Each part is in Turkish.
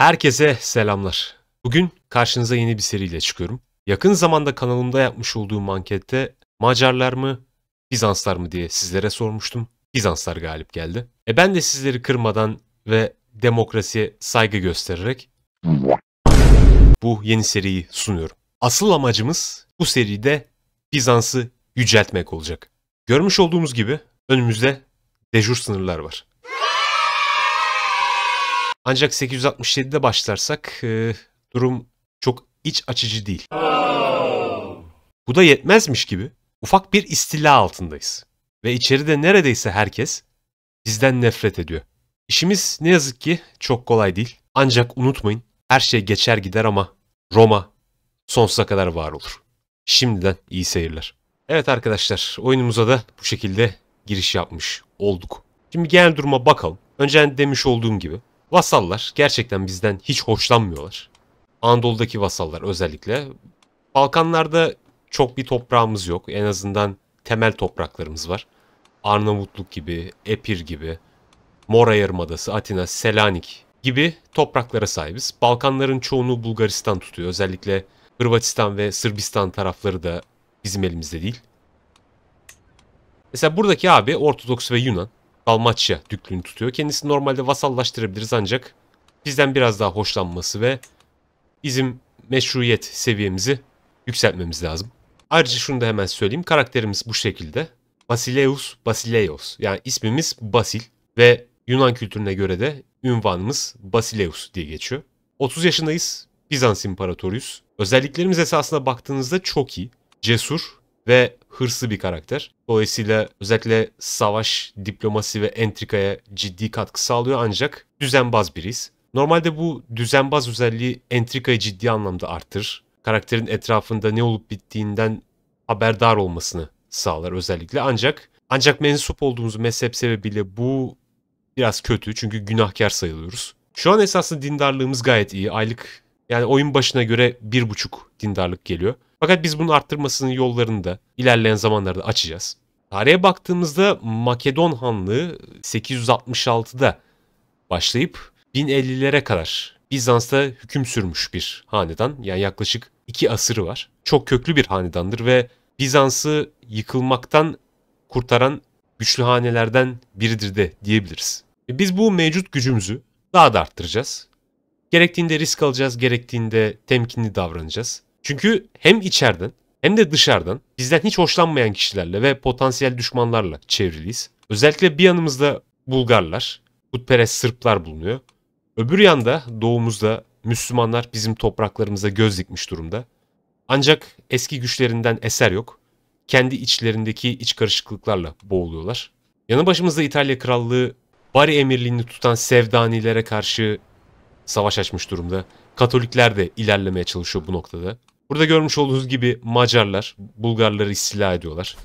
Herkese selamlar. Bugün karşınıza yeni bir seriyle çıkıyorum. Yakın zamanda kanalımda yapmış olduğum ankette Macarlar mı, Bizanslar mı diye sizlere sormuştum. Bizanslar galip geldi. E ben de sizleri kırmadan ve demokrasiye saygı göstererek bu yeni seriyi sunuyorum. Asıl amacımız bu seride Bizans'ı yüceltmek olacak. Görmüş olduğumuz gibi önümüzde dejur sınırlar var. Ancak 867'de başlarsak e, durum çok iç açıcı değil. Bu da yetmezmiş gibi ufak bir istila altındayız. Ve içeride neredeyse herkes bizden nefret ediyor. İşimiz ne yazık ki çok kolay değil. Ancak unutmayın her şey geçer gider ama Roma sonsuza kadar var olur. Şimdiden iyi seyirler. Evet arkadaşlar oyunumuza da bu şekilde giriş yapmış olduk. Şimdi genel duruma bakalım. Önce demiş olduğum gibi Vasallar gerçekten bizden hiç hoşlanmıyorlar. Anadolu'daki vasallar özellikle. Balkanlarda çok bir toprağımız yok. En azından temel topraklarımız var. Arnavutluk gibi, Epir gibi, Mora Yarımadası, Atina, Selanik gibi topraklara sahibiz. Balkanların çoğunu Bulgaristan tutuyor. Özellikle Hırvatistan ve Sırbistan tarafları da bizim elimizde değil. Mesela buradaki abi Ortodoks ve Yunan. Dalmaçya düklüğünü tutuyor. Kendisi normalde vasallaştırabiliriz ancak bizden biraz daha hoşlanması ve bizim meşruiyet seviyemizi yükseltmemiz lazım. Ayrıca şunu da hemen söyleyeyim. Karakterimiz bu şekilde. Basileus Basileios. Yani ismimiz Basil ve Yunan kültürüne göre de ünvanımız Basileus diye geçiyor. 30 yaşındayız. Bizans imparatoruyuz. Özelliklerimiz esasına baktığınızda çok iyi. Cesur ve hırslı bir karakter. Dolayısıyla özellikle savaş, diplomasi ve entrikaya ciddi katkı sağlıyor ancak düzenbaz biriyiz. Normalde bu düzenbaz özelliği entrikayı ciddi anlamda arttırır. Karakterin etrafında ne olup bittiğinden haberdar olmasını sağlar özellikle. Ancak ancak mensup olduğumuz mezhep sebebiyle bu biraz kötü çünkü günahkar sayılıyoruz. Şu an esasında dindarlığımız gayet iyi. Aylık yani oyun başına göre bir buçuk dindarlık geliyor. Fakat biz bunun arttırmasının yollarını da ilerleyen zamanlarda açacağız. Tarihe baktığımızda Makedon Hanlığı 866'da başlayıp 1050'lere kadar Bizans'ta hüküm sürmüş bir hanedan. Yani yaklaşık iki asırı var. Çok köklü bir hanedandır ve Bizans'ı yıkılmaktan kurtaran güçlü hanelerden biridir de diyebiliriz. E, biz bu mevcut gücümüzü daha da arttıracağız. Gerektiğinde risk alacağız, gerektiğinde temkinli davranacağız. Çünkü hem içeriden hem de dışarıdan bizden hiç hoşlanmayan kişilerle ve potansiyel düşmanlarla çevriliyiz. Özellikle bir yanımızda Bulgarlar, putperest Sırplar bulunuyor. Öbür yanda doğumuzda Müslümanlar bizim topraklarımıza göz dikmiş durumda. Ancak eski güçlerinden eser yok. Kendi içlerindeki iç karışıklıklarla boğuluyorlar. Yanı başımızda İtalya Krallığı Bari emirliğini tutan Sevdanilere karşı savaş açmış durumda. Katolikler de ilerlemeye çalışıyor bu noktada. Burada görmüş olduğunuz gibi Macarlar Bulgarları istila ediyorlar.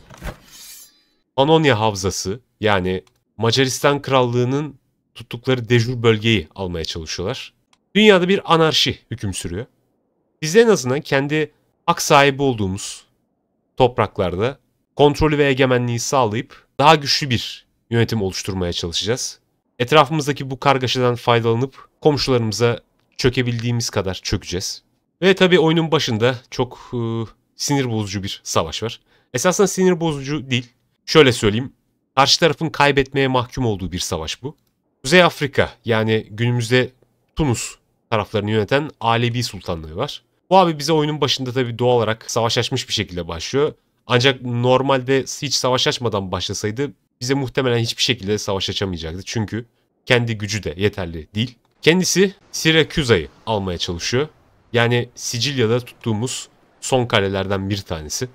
Panonya Havzası yani Macaristan Krallığı'nın tuttukları dejur bölgeyi almaya çalışıyorlar. Dünyada bir anarşi hüküm sürüyor. Biz en azından kendi hak sahibi olduğumuz topraklarda kontrolü ve egemenliği sağlayıp daha güçlü bir yönetim oluşturmaya çalışacağız. Etrafımızdaki bu kargaşadan faydalanıp komşularımıza çökebildiğimiz kadar çökeceğiz. Ve tabii oyunun başında çok e, sinir bozucu bir savaş var. Esasında sinir bozucu değil. Şöyle söyleyeyim. Karşı tarafın kaybetmeye mahkum olduğu bir savaş bu. Kuzey Afrika yani günümüzde Tunus taraflarını yöneten Alevi Sultanlığı var. Bu abi bize oyunun başında tabii doğal olarak savaş açmış bir şekilde başlıyor. Ancak normalde hiç savaş açmadan başlasaydı bize muhtemelen hiçbir şekilde savaş açamayacaktı. Çünkü kendi gücü de yeterli değil. Kendisi Syrakuza'yı almaya çalışıyor. Yani Sicilya'da tuttuğumuz son kalelerden bir tanesi.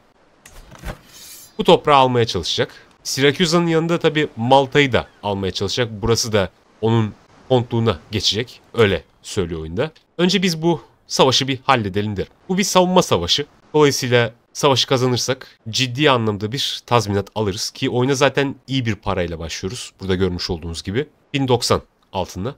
Bu toprağı almaya çalışacak. Syrakuza'nın yanında tabii Malta'yı da almaya çalışacak. Burası da onun kontluğuna geçecek. Öyle söylüyor oyunda. Önce biz bu savaşı bir halledelim derim. Bu bir savunma savaşı. Dolayısıyla savaşı kazanırsak ciddi anlamda bir tazminat alırız ki oyuna zaten iyi bir parayla başlıyoruz. Burada görmüş olduğunuz gibi 1090 altında.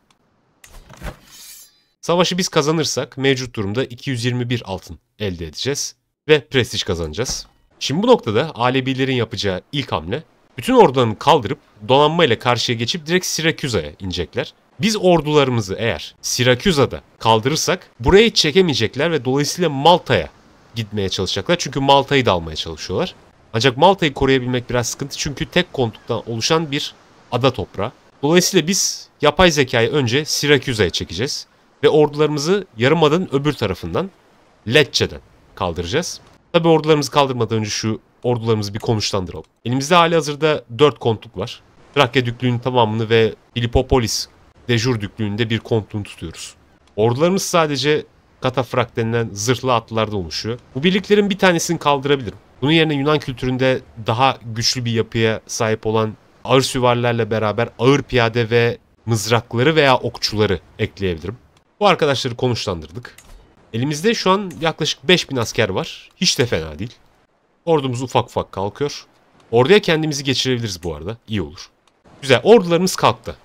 Savaşı biz kazanırsak mevcut durumda 221 altın elde edeceğiz ve prestij kazanacağız. Şimdi bu noktada Alebilerin yapacağı ilk hamle bütün ordularını kaldırıp donanmayla karşıya geçip direkt Siraküza'ya inecekler. Biz ordularımızı eğer Siraküza'da kaldırırsak buraya çekemeyecekler ve dolayısıyla Malta'ya gitmeye çalışacaklar. Çünkü Malta'yı da almaya çalışıyorlar. Ancak Malta'yı koruyabilmek biraz sıkıntı çünkü tek kontuktan oluşan bir ada toprağı. Dolayısıyla biz yapay zekayı önce Siraküza'ya çekeceğiz ve ordularımızı yarımadanın öbür tarafından Lecce'den kaldıracağız. Tabi ordularımızı kaldırmadan önce şu ordularımızı bir konuşlandıralım. Elimizde hali hazırda 4 kontluk var. Trakya Düklüğü'nün tamamını ve Filipopolis Dejur Düklüğü'nde bir kontluğunu tutuyoruz. Ordularımız sadece katafrak denilen zırhlı atlılarda oluşuyor. Bu birliklerin bir tanesini kaldırabilirim. Bunun yerine Yunan kültüründe daha güçlü bir yapıya sahip olan ağır süvarilerle beraber ağır piyade ve mızrakları veya okçuları ekleyebilirim. Bu arkadaşları konuşlandırdık. Elimizde şu an yaklaşık 5000 asker var. Hiç de fena değil. Ordumuz ufak ufak kalkıyor. Orduya kendimizi geçirebiliriz bu arada. İyi olur. Güzel. Ordularımız kalktı.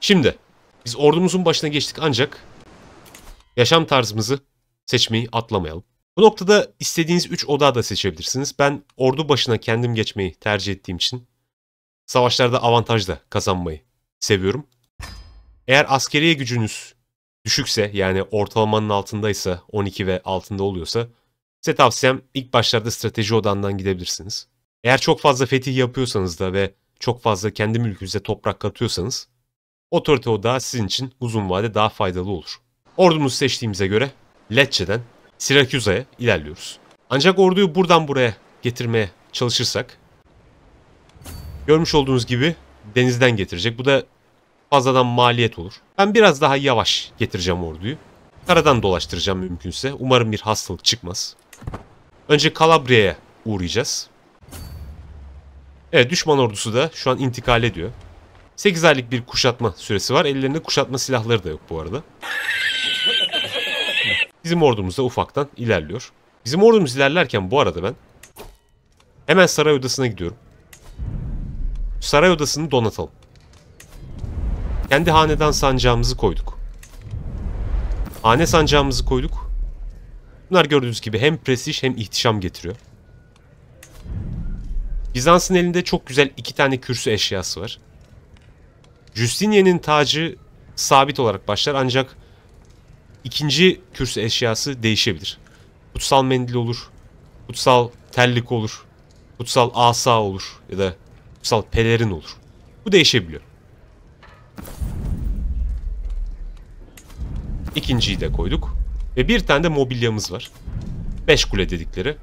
Şimdi biz ordumuzun başına geçtik ancak yaşam tarzımızı seçmeyi atlamayalım. Bu noktada istediğiniz 3 oda da seçebilirsiniz. Ben ordu başına kendim geçmeyi tercih ettiğim için savaşlarda avantaj da kazanmayı seviyorum. Eğer askeriye gücünüz düşükse yani ortalamanın altındaysa 12 ve altında oluyorsa size tavsiyem ilk başlarda strateji odandan gidebilirsiniz. Eğer çok fazla fetih yapıyorsanız da ve çok fazla kendi mülkünüze toprak katıyorsanız otorite odağı sizin için uzun vade daha faydalı olur. Ordumuzu seçtiğimize göre Lecce'den Siraküza'ya ilerliyoruz. Ancak orduyu buradan buraya getirmeye çalışırsak görmüş olduğunuz gibi denizden getirecek. Bu da fazladan maliyet olur. Ben biraz daha yavaş getireceğim orduyu. Karadan dolaştıracağım mümkünse. Umarım bir hastalık çıkmaz. Önce Kalabriye'ye uğrayacağız. Evet düşman ordusu da şu an intikal ediyor. 8 aylık bir kuşatma süresi var. Ellerinde kuşatma silahları da yok bu arada. Bizim ordumuz da ufaktan ilerliyor. Bizim ordumuz ilerlerken bu arada ben hemen saray odasına gidiyorum. Saray odasını donatalım. Kendi hanedan sancağımızı koyduk. Hane sancağımızı koyduk. Bunlar gördüğünüz gibi hem prestij hem ihtişam getiriyor. Bizans'ın elinde çok güzel iki tane kürsü eşyası var. Justinian'in tacı sabit olarak başlar ancak ikinci kürsü eşyası değişebilir. Kutsal mendil olur, kutsal terlik olur, kutsal asa olur ya da kutsal pelerin olur. Bu değişebiliyor. İkinciyi de koyduk. Ve bir tane de mobilyamız var. Beş kule dedikleri.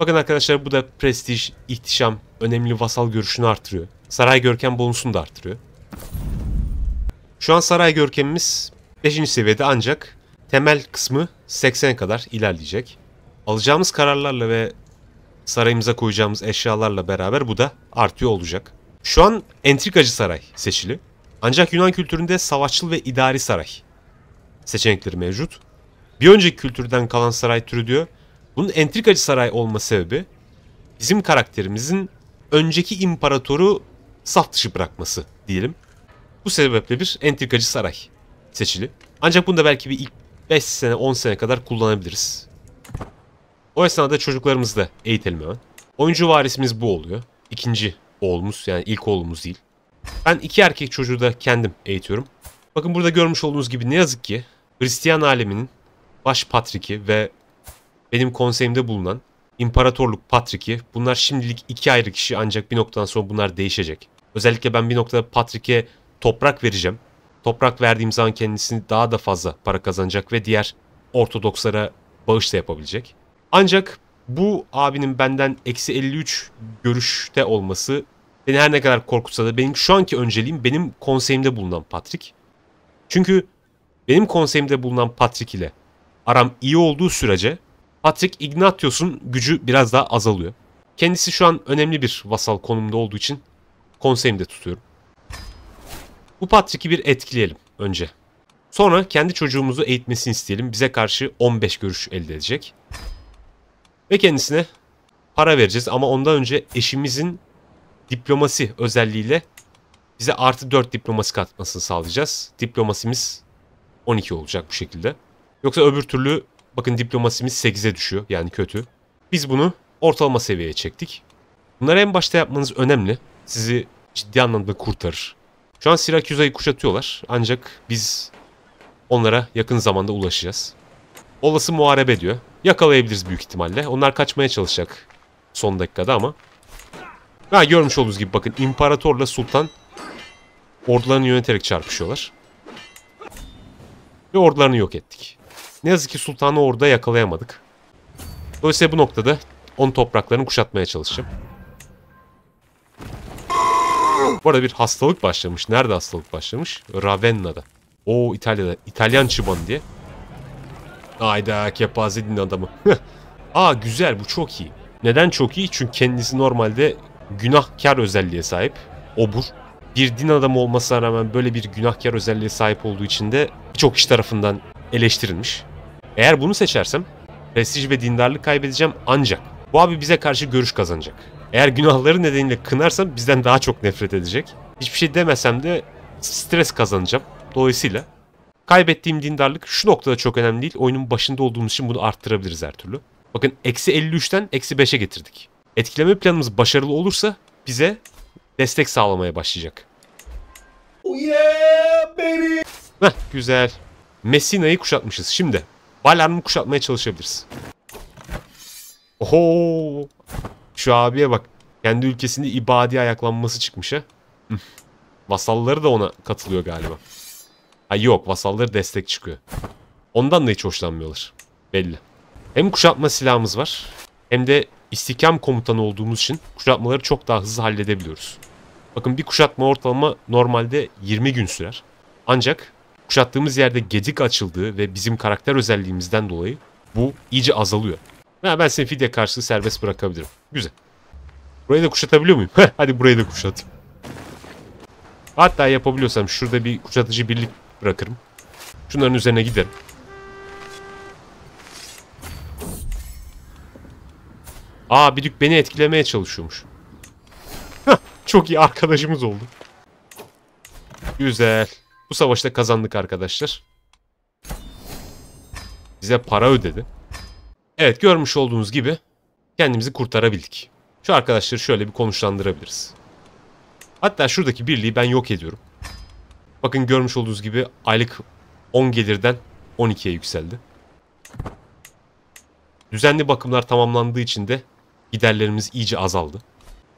Bakın arkadaşlar bu da prestij, ihtişam, önemli vasal görüşünü artırıyor. Saray görkem bonusunu da artırıyor. Şu an saray görkemimiz 5. seviyede ancak temel kısmı 80'e kadar ilerleyecek. Alacağımız kararlarla ve sarayımıza koyacağımız eşyalarla beraber bu da artıyor olacak. Şu an entrikacı saray seçili. Ancak Yunan kültüründe savaşçıl ve idari saray seçenekleri mevcut. Bir önceki kültürden kalan saray türü diyor. Bunun entrikacı saray olma sebebi bizim karakterimizin önceki imparatoru saf dışı bırakması diyelim. Bu sebeple bir entrikacı saray seçili. Ancak bunu da belki bir ilk 5 sene 10 sene kadar kullanabiliriz. O esnada çocuklarımızı da eğitelim hemen. Oyuncu varisimiz bu oluyor. İkinci oğlumuz yani ilk oğlumuz değil. Ben iki erkek çocuğu da kendim eğitiyorum. Bakın burada görmüş olduğunuz gibi ne yazık ki Hristiyan aleminin baş patriki ve benim konseyimde bulunan imparatorluk patriki bunlar şimdilik iki ayrı kişi ancak bir noktadan sonra bunlar değişecek. Özellikle ben bir noktada patrike toprak vereceğim. Toprak verdiğim zaman kendisini daha da fazla para kazanacak ve diğer ortodokslara bağış da yapabilecek. Ancak bu abinin benden eksi 53 görüşte olması beni her ne kadar korkutsa da benim şu anki önceliğim benim konseyimde bulunan Patrik Çünkü benim konseyimde bulunan Patrick ile aram iyi olduğu sürece Patrick Ignatius'un gücü biraz daha azalıyor. Kendisi şu an önemli bir vasal konumda olduğu için konseyimde tutuyorum. Bu Patrick'i bir etkileyelim önce. Sonra kendi çocuğumuzu eğitmesini isteyelim. Bize karşı 15 görüş elde edecek. Ve kendisine para vereceğiz ama ondan önce eşimizin diplomasi özelliğiyle bize artı 4 diplomasi katmasını sağlayacağız. Diplomasimiz 12 olacak bu şekilde. Yoksa öbür türlü bakın diplomasimiz 8'e düşüyor. Yani kötü. Biz bunu ortalama seviyeye çektik. Bunları en başta yapmanız önemli. Sizi ciddi anlamda kurtarır. Şu an Siraküza'yı kuşatıyorlar. Ancak biz onlara yakın zamanda ulaşacağız. Olası muharebe diyor. Yakalayabiliriz büyük ihtimalle. Onlar kaçmaya çalışacak son dakikada ama. Ha, görmüş olduğunuz gibi bakın İmparatorla sultan ordularını yöneterek çarpışıyorlar ve ordularını yok ettik. Ne yazık ki sultanı orada yakalayamadık. Dolayısıyla bu noktada on topraklarını kuşatmaya çalışacağım. Bu arada bir hastalık başlamış. Nerede hastalık başlamış? Ravenna'da. O İtalya'da. İtalyan çıbanı diye. Ayda kepaze din adamı. Aa güzel bu çok iyi. Neden çok iyi? Çünkü kendisi normalde günahkar özelliğe sahip. Obur bir din adamı olmasına rağmen böyle bir günahkar özelliğe sahip olduğu için de birçok kişi tarafından eleştirilmiş. Eğer bunu seçersem prestij ve dindarlık kaybedeceğim ancak bu abi bize karşı görüş kazanacak. Eğer günahları nedeniyle kınarsam bizden daha çok nefret edecek. Hiçbir şey demesem de stres kazanacağım. Dolayısıyla kaybettiğim dindarlık şu noktada çok önemli değil. Oyunun başında olduğumuz için bunu arttırabiliriz her türlü. Bakın eksi 53'ten eksi 5'e getirdik. Etkileme planımız başarılı olursa bize destek sağlamaya başlayacak. Oh yeah baby. Heh, güzel. Messina'yı kuşatmışız. Şimdi Balerm'i kuşatmaya çalışabiliriz. Oho. Şu abiye bak. Kendi ülkesinde ibadi ayaklanması çıkmış ha. Vasalları da ona katılıyor galiba. Ha yok vasalları destek çıkıyor. Ondan da hiç hoşlanmıyorlar. Belli. Hem kuşatma silahımız var. Hem de istihkam komutanı olduğumuz için kuşatmaları çok daha hızlı halledebiliyoruz. Bakın bir kuşatma ortalama normalde 20 gün sürer. Ancak kuşattığımız yerde gedik açıldığı ve bizim karakter özelliğimizden dolayı bu iyice azalıyor. Ha, ben seni fidye karşılığı serbest bırakabilirim. Güzel. Burayı da kuşatabiliyor muyum? Hadi burayı da kuşat. Hatta yapabiliyorsam şurada bir kuşatıcı birlik bırakırım. Şunların üzerine giderim. Aa dük beni etkilemeye çalışıyormuş. Çok iyi arkadaşımız oldu. Güzel. Bu savaşta kazandık arkadaşlar. Bize para ödedi. Evet görmüş olduğunuz gibi kendimizi kurtarabildik. Şu arkadaşları şöyle bir konuşlandırabiliriz. Hatta şuradaki birliği ben yok ediyorum. Bakın görmüş olduğunuz gibi aylık 10 gelirden 12'ye yükseldi. Düzenli bakımlar tamamlandığı için de giderlerimiz iyice azaldı.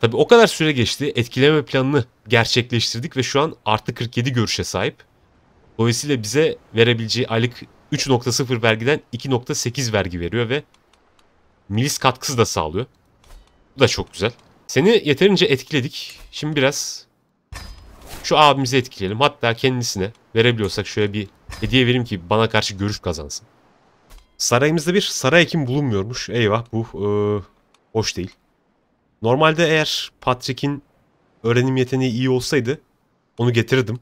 Tabi o kadar süre geçti etkileme planını gerçekleştirdik ve şu an artı 47 görüşe sahip. Dolayısıyla bize verebileceği aylık 3.0 vergiden 2.8 vergi veriyor ve milis katkısı da sağlıyor. Bu da çok güzel. Seni yeterince etkiledik. Şimdi biraz şu abimizi etkileyelim. Hatta kendisine verebiliyorsak şöyle bir hediye vereyim ki bana karşı görüş kazansın. Sarayımızda bir saray hekim bulunmuyormuş. Eyvah bu e, Hoş değil. Normalde eğer Patrick'in öğrenim yeteneği iyi olsaydı onu getirirdim.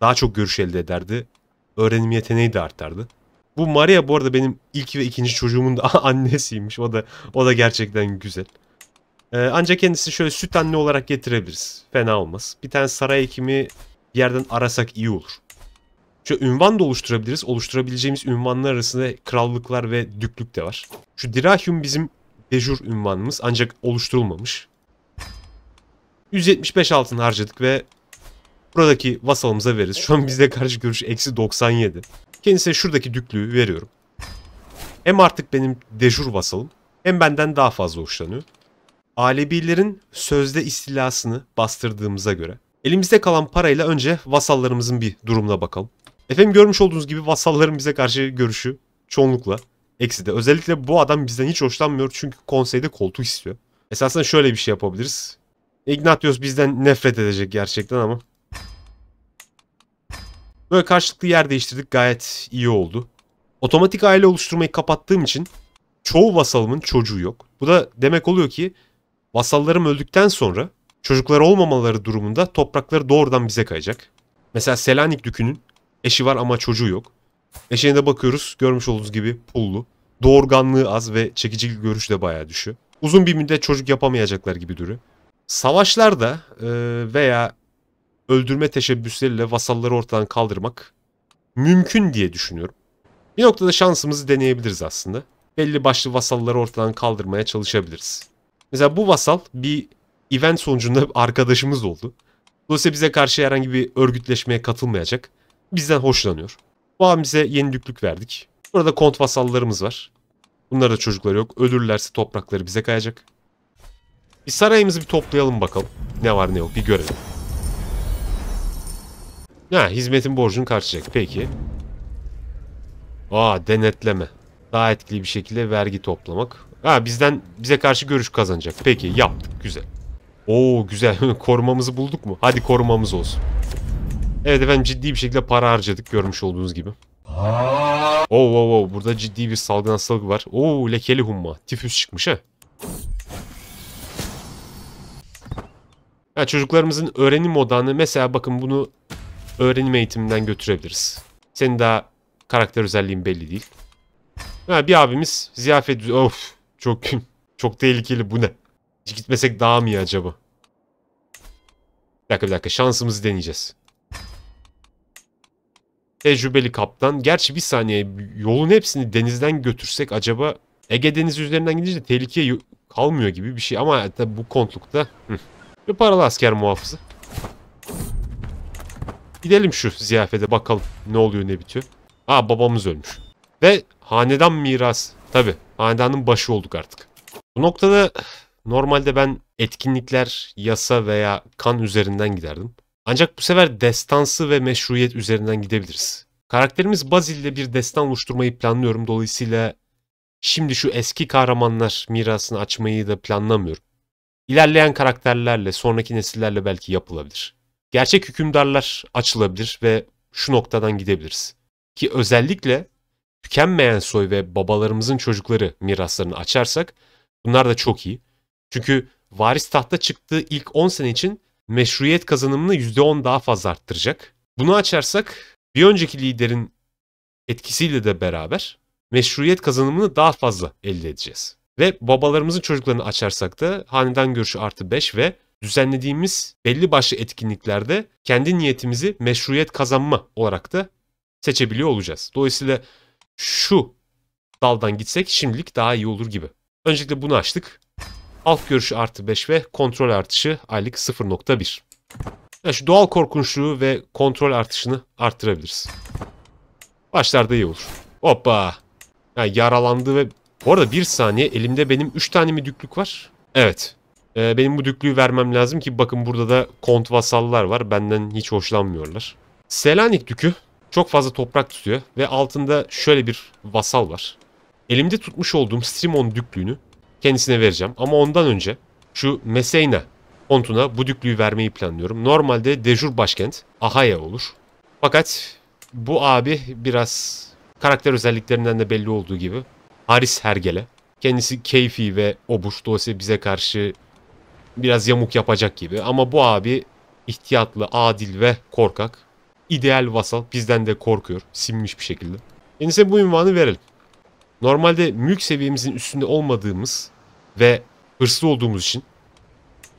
Daha çok görüş elde ederdi. Öğrenim yeteneği de artardı. Bu Maria bu arada benim ilk ve ikinci çocuğumun da annesiymiş. O da o da gerçekten güzel. Ee, ancak kendisi şöyle süt anne olarak getirebiliriz. Fena olmaz. Bir tane saray hekimi bir yerden arasak iyi olur. Şu ünvan da oluşturabiliriz. Oluşturabileceğimiz ünvanlar arasında krallıklar ve düklük de var. Şu Dirahyum bizim dejur ünvanımız ancak oluşturulmamış. 175 altın harcadık ve buradaki vasalımıza veririz. Şu an bizde karşı görüş eksi 97. Kendisine şuradaki düklüğü veriyorum. Hem artık benim dejur vasalım hem benden daha fazla hoşlanıyor. Alebilerin sözde istilasını bastırdığımıza göre elimizde kalan parayla önce vasallarımızın bir durumuna bakalım. Efendim görmüş olduğunuz gibi vasalların bize karşı görüşü çoğunlukla Eksi de. Özellikle bu adam bizden hiç hoşlanmıyor çünkü konseyde koltuk istiyor. Esasında şöyle bir şey yapabiliriz. Ignatius bizden nefret edecek gerçekten ama. Böyle karşılıklı yer değiştirdik gayet iyi oldu. Otomatik aile oluşturmayı kapattığım için çoğu vasalımın çocuğu yok. Bu da demek oluyor ki vasallarım öldükten sonra çocukları olmamaları durumunda toprakları doğrudan bize kayacak. Mesela Selanik Dükü'nün eşi var ama çocuğu yok. Eşeğine bakıyoruz. Görmüş olduğunuz gibi pullu. Doğurganlığı az ve çekicilik görüşü de bayağı düşü. Uzun bir müddet çocuk yapamayacaklar gibi dürü. Savaşlarda e, veya öldürme teşebbüsleriyle vasalları ortadan kaldırmak mümkün diye düşünüyorum. Bir noktada şansımızı deneyebiliriz aslında. Belli başlı vasalları ortadan kaldırmaya çalışabiliriz. Mesela bu vasal bir event sonucunda arkadaşımız oldu. Dolayısıyla bize karşı herhangi bir örgütleşmeye katılmayacak. Bizden hoşlanıyor. Bu abimize yeni düklük verdik. Burada kont vasallarımız var. Bunlara da çocukları yok. Ölürlerse toprakları bize kayacak. Bir sarayımızı bir toplayalım bakalım. Ne var ne yok bir görelim. Ha hizmetin borcunu karşılayacak. Peki. Aa denetleme. Daha etkili bir şekilde vergi toplamak. Ha bizden bize karşı görüş kazanacak. Peki yaptık güzel. Oo güzel. korumamızı bulduk mu? Hadi korumamız olsun. Evet efendim ciddi bir şekilde para harcadık görmüş olduğunuz gibi. Oh, oh, oh. Burada ciddi bir salgın hastalık var. Oo oh, lekeli humma. Tifüs çıkmış ha. Yani çocuklarımızın öğrenim odağını mesela bakın bunu öğrenim eğitiminden götürebiliriz. Senin daha karakter özelliğin belli değil. Ha, bir abimiz ziyafet... Of çok çok tehlikeli bu ne? gitmesek daha mı iyi acaba? Bir dakika bir dakika şansımızı deneyeceğiz. Tecrübeli kaptan. Gerçi bir saniye yolun hepsini denizden götürsek acaba Ege Denizi üzerinden gidince Tehlike kalmıyor gibi bir şey. Ama tabi bu kontlukta bir paralı asker muhafızı. Gidelim şu ziyafete bakalım ne oluyor ne bitiyor. Aa babamız ölmüş. Ve hanedan miras. Tabi hanedanın başı olduk artık. Bu noktada normalde ben etkinlikler, yasa veya kan üzerinden giderdim. Ancak bu sefer destansı ve meşruiyet üzerinden gidebiliriz. Karakterimiz Basil ile bir destan oluşturmayı planlıyorum. Dolayısıyla şimdi şu eski kahramanlar mirasını açmayı da planlamıyorum. İlerleyen karakterlerle, sonraki nesillerle belki yapılabilir. Gerçek hükümdarlar açılabilir ve şu noktadan gidebiliriz. Ki özellikle tükenmeyen soy ve babalarımızın çocukları miraslarını açarsak bunlar da çok iyi. Çünkü varis tahta çıktığı ilk 10 sene için meşruiyet kazanımını %10 daha fazla arttıracak. Bunu açarsak bir önceki liderin etkisiyle de beraber meşruiyet kazanımını daha fazla elde edeceğiz. Ve babalarımızın çocuklarını açarsak da hanedan görüşü artı 5 ve düzenlediğimiz belli başlı etkinliklerde kendi niyetimizi meşruiyet kazanma olarak da seçebiliyor olacağız. Dolayısıyla şu daldan gitsek şimdilik daha iyi olur gibi. Öncelikle bunu açtık. Alt görüşü artı 5 ve kontrol artışı aylık 0.1. Yani şu doğal korkunçluğu ve kontrol artışını arttırabiliriz. Başlarda iyi olur. Hoppa. Yani yaralandı ve... Bu arada bir saniye elimde benim 3 tane mi düklük var? Evet. Ee, benim bu düklüğü vermem lazım ki bakın burada da kont vasallar var. Benden hiç hoşlanmıyorlar. Selanik dükü çok fazla toprak tutuyor ve altında şöyle bir vasal var. Elimde tutmuş olduğum Strimon düklüğünü kendisine vereceğim. Ama ondan önce şu Messina kontuna bu düklüğü vermeyi planlıyorum. Normalde dejur başkent Ahaya olur. Fakat bu abi biraz karakter özelliklerinden de belli olduğu gibi Haris Hergele. Kendisi keyfi ve obur. Dolayısıyla bize karşı biraz yamuk yapacak gibi. Ama bu abi ihtiyatlı, adil ve korkak. İdeal vasal. Bizden de korkuyor. Sinmiş bir şekilde. Kendisine bu ünvanı verelim normalde mülk seviyemizin üstünde olmadığımız ve hırslı olduğumuz için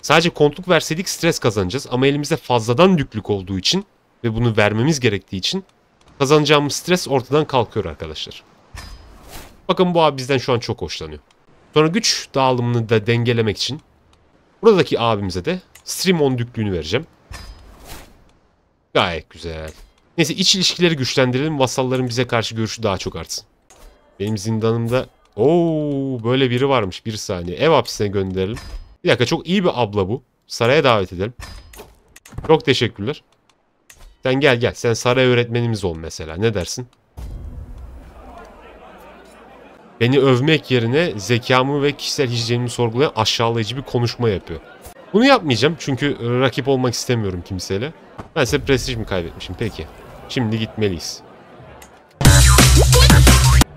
sadece kontluk verseydik stres kazanacağız ama elimizde fazladan yüklük olduğu için ve bunu vermemiz gerektiği için kazanacağımız stres ortadan kalkıyor arkadaşlar. Bakın bu abi bizden şu an çok hoşlanıyor. Sonra güç dağılımını da dengelemek için buradaki abimize de stream on düklüğünü vereceğim. Gayet güzel. Neyse iç ilişkileri güçlendirelim. Vasalların bize karşı görüşü daha çok artsın. Benim zindanımda... Oo böyle biri varmış. Bir saniye. Ev hapisine gönderelim. Bir dakika çok iyi bir abla bu. Saraya davet edelim. Çok teşekkürler. Sen gel gel. Sen saray öğretmenimiz ol mesela. Ne dersin? Beni övmek yerine zekamı ve kişisel hijyenimi sorgulayan aşağılayıcı bir konuşma yapıyor. Bunu yapmayacağım çünkü rakip olmak istemiyorum kimseyle. Ben size prestij mi kaybetmişim? Peki. Şimdi gitmeliyiz.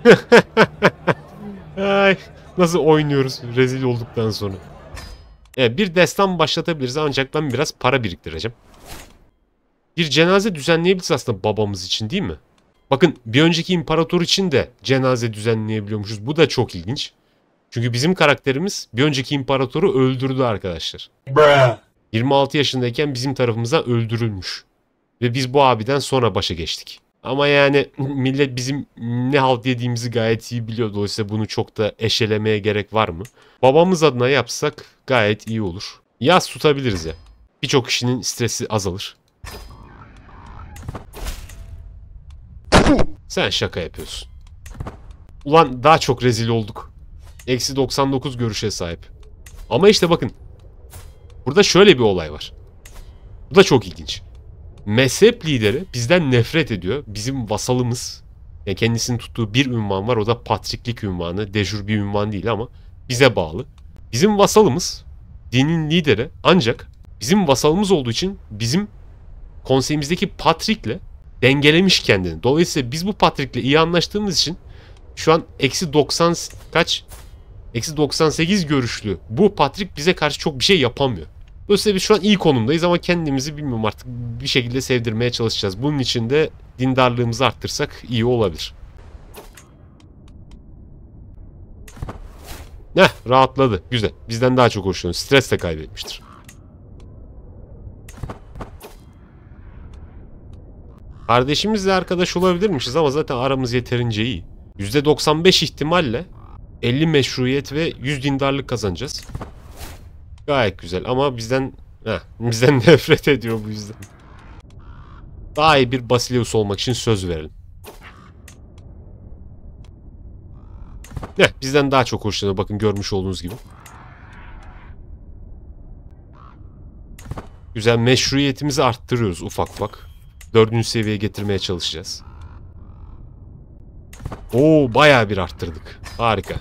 Ay, nasıl oynuyoruz rezil olduktan sonra. Evet, bir destan başlatabiliriz ancak ben biraz para biriktireceğim. Bir cenaze düzenleyebiliriz aslında babamız için değil mi? Bakın bir önceki imparator için de cenaze düzenleyebiliyormuşuz. Bu da çok ilginç. Çünkü bizim karakterimiz bir önceki imparatoru öldürdü arkadaşlar. 26 yaşındayken bizim tarafımıza öldürülmüş. Ve biz bu abiden sonra başa geçtik. Ama yani millet bizim ne halt yediğimizi gayet iyi biliyor. Dolayısıyla bunu çok da eşelemeye gerek var mı? Babamız adına yapsak gayet iyi olur. Yaz tutabiliriz ya. Birçok kişinin stresi azalır. Sen şaka yapıyorsun. Ulan daha çok rezil olduk. Eksi 99 görüşe sahip. Ama işte bakın. Burada şöyle bir olay var. Bu da çok ilginç. Mezhep lideri bizden nefret ediyor. Bizim vasalımız. Yani kendisinin tuttuğu bir ünvan var. O da patriklik ünvanı. Dejur bir ünvan değil ama bize bağlı. Bizim vasalımız dinin lideri ancak bizim vasalımız olduğu için bizim konseyimizdeki Patrick'le dengelemiş kendini. Dolayısıyla biz bu Patrick'le iyi anlaştığımız için şu an eksi 90 kaç? Eksi 98 görüşlü. Bu Patrick bize karşı çok bir şey yapamıyor. Dolayısıyla biz şu an iyi konumdayız ama kendimizi bilmiyorum artık bir şekilde sevdirmeye çalışacağız. Bunun için de dindarlığımızı arttırsak iyi olabilir. Ne rahatladı. Güzel. Bizden daha çok hoşlanıyor. Stres de kaybetmiştir. Kardeşimizle arkadaş olabilirmişiz ama zaten aramız yeterince iyi. %95 ihtimalle 50 meşruiyet ve 100 dindarlık kazanacağız. Gayet güzel ama bizden heh, bizden nefret ediyor bu yüzden. Daha iyi bir Basileus olmak için söz verelim. Ne, bizden daha çok hoşlanıyor bakın görmüş olduğunuz gibi. Güzel meşruiyetimizi arttırıyoruz ufak ufak. Dördüncü seviyeye getirmeye çalışacağız. Oo bayağı bir arttırdık. Harika.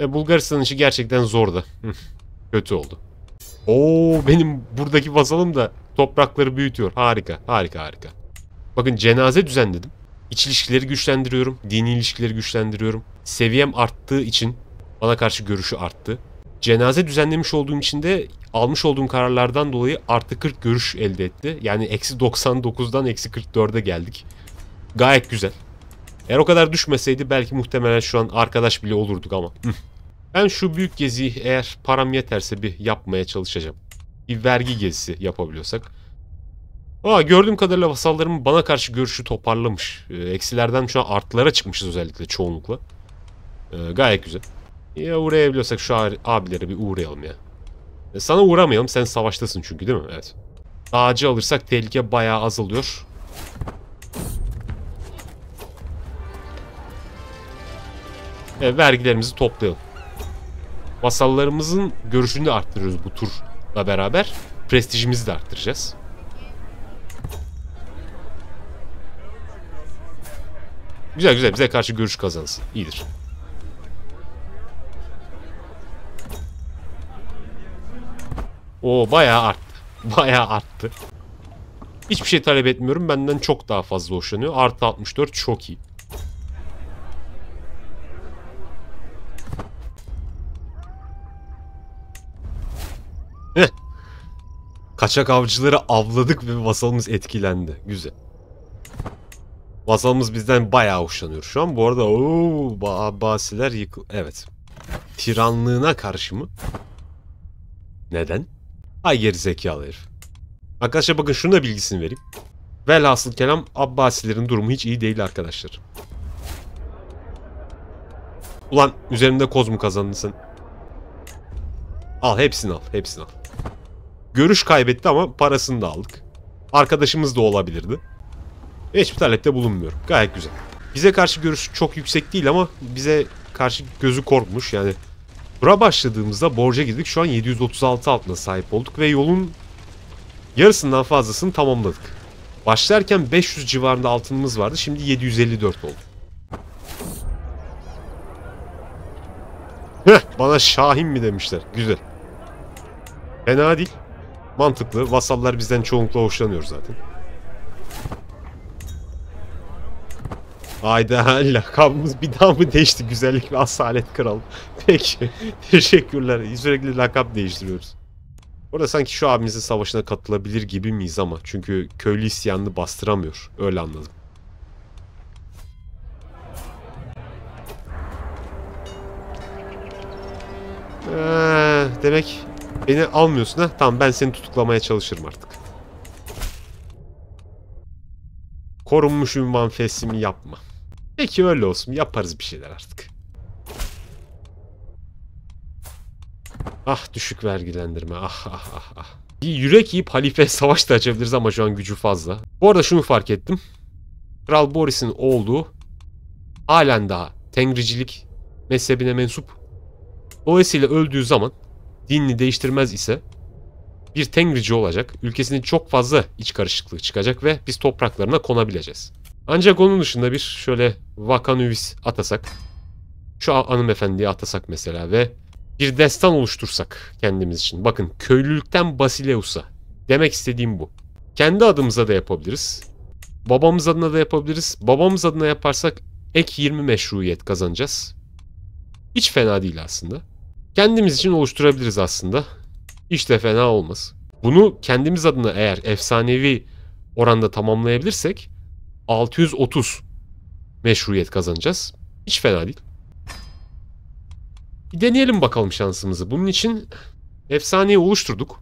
E, Bulgaristan işi gerçekten zordu. Kötü oldu. Oo benim buradaki vasalım da toprakları büyütüyor. Harika, harika, harika. Bakın cenaze düzenledim. İç ilişkileri güçlendiriyorum. Dini ilişkileri güçlendiriyorum. Seviyem arttığı için bana karşı görüşü arttı. Cenaze düzenlemiş olduğum için de almış olduğum kararlardan dolayı artı 40 görüş elde etti. Yani eksi 99'dan eksi 44'e geldik. Gayet güzel. Eğer o kadar düşmeseydi belki muhtemelen şu an arkadaş bile olurduk ama. Ben şu büyük geziyi eğer param yeterse bir yapmaya çalışacağım. Bir vergi gezisi yapabiliyorsak. Aa, gördüğüm kadarıyla vasallarımın bana karşı görüşü toparlamış. Ee, eksilerden şu an artlara çıkmışız özellikle çoğunlukla. Ee, gayet güzel. Ya uğrayabiliyorsak şu abilere bir uğrayalım ya. E, sana uğramayalım sen savaştasın çünkü değil mi? Evet. Dağcı alırsak tehlike bayağı azalıyor. E, vergilerimizi toplayalım. Vasallarımızın görüşünü de arttırıyoruz bu turla beraber. Prestijimizi de arttıracağız. Güzel güzel bize karşı görüş kazansın. İyidir. O bayağı arttı. Bayağı arttı. Hiçbir şey talep etmiyorum. Benden çok daha fazla hoşlanıyor. Artı 64 çok iyi. Kaçak avcıları avladık ve vasalımız etkilendi. Güzel. Vasalımız bizden bayağı hoşlanıyor şu an. Bu arada ooo Abbasiler yıkıl... Evet. Tiranlığına karşı mı? Neden? Ay geri zekalı herif. Arkadaşlar bakın şunu da bilgisini vereyim. Velhasıl kelam Abbasilerin durumu hiç iyi değil arkadaşlar. Ulan üzerinde koz mu kazandın sen? Al hepsini al. Hepsini al. Görüş kaybetti ama parasını da aldık. Arkadaşımız da olabilirdi. Hiçbir talepte bulunmuyorum. Gayet güzel. Bize karşı görüş çok yüksek değil ama bize karşı gözü korkmuş. Yani bura başladığımızda borca girdik. Şu an 736 altına sahip olduk ve yolun yarısından fazlasını tamamladık. Başlarken 500 civarında altınımız vardı. Şimdi 754 oldu. Heh, bana Şahin mi demişler. Güzel. Fena değil. Mantıklı. Vasallar bizden çoğunlukla hoşlanıyor zaten. Ayda lakabımız bir daha mı değişti? Güzellik ve asalet kral. Peki. Teşekkürler. Sürekli lakap değiştiriyoruz. Orada sanki şu abimizin savaşına katılabilir gibi miyiz ama. Çünkü köylü isyanını bastıramıyor. Öyle anladım. Ee, demek Beni almıyorsun ha? Tamam ben seni tutuklamaya çalışırım artık. Korunmuş ünvan fesimi yapma. Peki öyle olsun. Yaparız bir şeyler artık. Ah düşük vergilendirme. Ah ah ah ah. Bir yürek yiyip halife savaş da açabiliriz ama şu an gücü fazla. Bu arada şunu fark ettim. Kral Boris'in oğlu halen daha tengricilik mezhebine mensup. Dolayısıyla öldüğü zaman dinini değiştirmez ise bir Tengrici olacak, ülkesinin çok fazla iç karışıklığı çıkacak ve biz topraklarına konabileceğiz. Ancak onun dışında bir şöyle Vakanüvis atasak, şu hanımefendiye atasak mesela ve bir destan oluştursak kendimiz için. Bakın köylülükten Basileus'a. Demek istediğim bu. Kendi adımıza da yapabiliriz. Babamız adına da yapabiliriz. Babamız adına yaparsak ek 20 meşruiyet kazanacağız. Hiç fena değil aslında kendimiz için oluşturabiliriz aslında. Hiç de fena olmaz. Bunu kendimiz adına eğer efsanevi oranda tamamlayabilirsek 630 meşruiyet kazanacağız. Hiç fena değil. Bir deneyelim bakalım şansımızı. Bunun için efsaneyi oluşturduk.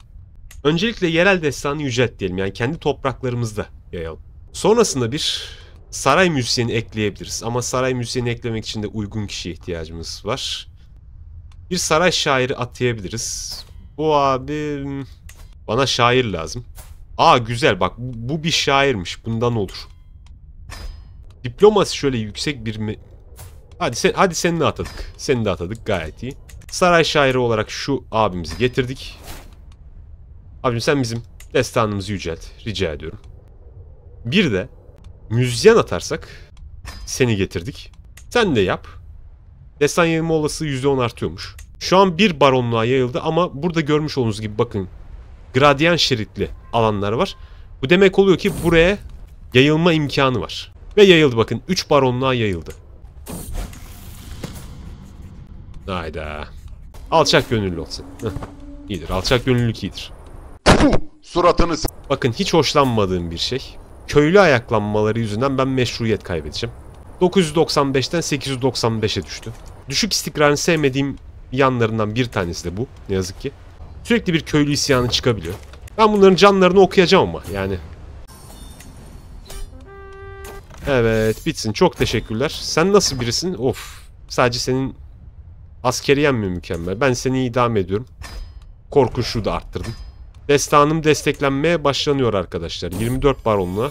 Öncelikle yerel destanı yücelt diyelim. Yani kendi topraklarımızda yayalım. Sonrasında bir saray müzisyeni ekleyebiliriz. Ama saray müzisyeni eklemek için de uygun kişiye ihtiyacımız var. Bir saray şairi atayabiliriz. Bu abi... Hmm, bana şair lazım. Aa güzel bak bu bir şairmiş. Bundan olur. Diploması şöyle yüksek bir... Hadi, sen, hadi seni atadık. Seni de atadık gayet iyi. Saray şairi olarak şu abimizi getirdik. Abim sen bizim destanımızı yücelt. Rica ediyorum. Bir de müzisyen atarsak seni getirdik. Sen de yap. Destan yayılma olası %10 artıyormuş. Şu an bir baronluğa yayıldı ama burada görmüş olduğunuz gibi bakın. Gradyen şeritli alanlar var. Bu demek oluyor ki buraya yayılma imkanı var. Ve yayıldı bakın. 3 baronluğa yayıldı. Hayda. Alçak gönüllü olsun. Heh. İyidir. Alçak gönüllülük iyidir. Suratınız. Bakın hiç hoşlanmadığım bir şey. Köylü ayaklanmaları yüzünden ben meşruiyet kaybedeceğim. 995'ten 895'e düştü. Düşük istikrarını sevmediğim yanlarından bir tanesi de bu ne yazık ki. Sürekli bir köylü isyanı çıkabiliyor. Ben bunların canlarını okuyacağım ama yani. Evet bitsin çok teşekkürler. Sen nasıl birisin? Of sadece senin askeriyen mi mükemmel? Ben seni idam ediyorum. Korkunçluğu da arttırdım. Destanım desteklenmeye başlanıyor arkadaşlar. 24 baronluğa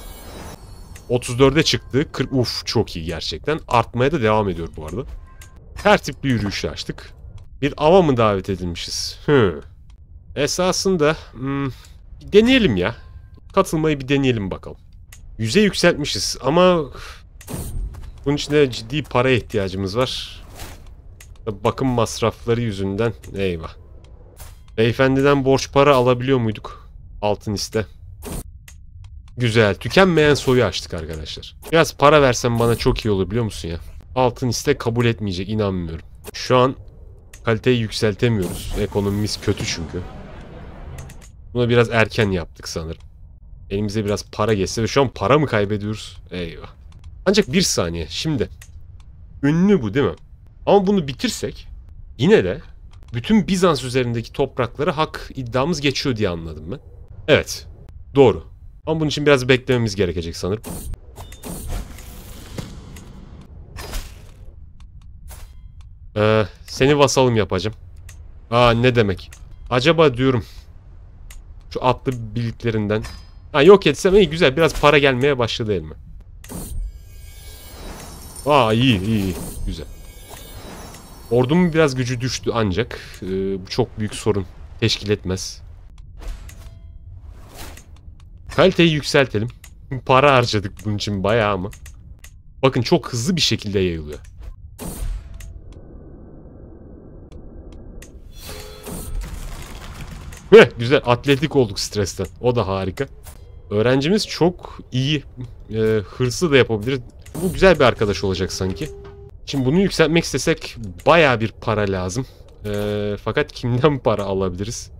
34'e çıktı. 40, uf çok iyi gerçekten. Artmaya da devam ediyor bu arada. Her tipli yürüyüşle açtık. Bir ava mı davet edilmişiz? Hı. Esasında hmm, deneyelim ya. Katılmayı bir deneyelim bakalım. Yüze yükseltmişiz ama bunun için de ciddi para ihtiyacımız var. Bakım masrafları yüzünden eyvah. Beyefendiden borç para alabiliyor muyduk? Altın iste. Güzel. Tükenmeyen soyu açtık arkadaşlar. Biraz para versen bana çok iyi olur biliyor musun ya? Altın iste kabul etmeyecek inanmıyorum. Şu an kaliteyi yükseltemiyoruz. Ekonomimiz kötü çünkü. Bunu biraz erken yaptık sanırım. Elimize biraz para geçse ve şu an para mı kaybediyoruz? Eyvah. Ancak bir saniye. Şimdi. Ünlü bu değil mi? Ama bunu bitirsek yine de bütün Bizans üzerindeki topraklara hak iddiamız geçiyor diye anladım ben. Evet. Doğru. Ama bunun için biraz beklememiz gerekecek sanırım. Ee, seni vasalım yapacağım. Aa ne demek. Acaba diyorum. Şu atlı birliklerinden. Ha yok etsem iyi güzel. Biraz para gelmeye başladı elime. Aa iyi iyi. Güzel. Ordumun biraz gücü düştü ancak. E, bu çok büyük sorun. Teşkil etmez. Kaliteyi yükseltelim. Para harcadık bunun için bayağı mı? Bakın çok hızlı bir şekilde yayılıyor. Heh, güzel atletik olduk stresten. O da harika. Öğrencimiz çok iyi, e, hırslı da yapabilir. Bu güzel bir arkadaş olacak sanki. Şimdi bunu yükseltmek istesek baya bir para lazım. E, fakat kimden para alabiliriz?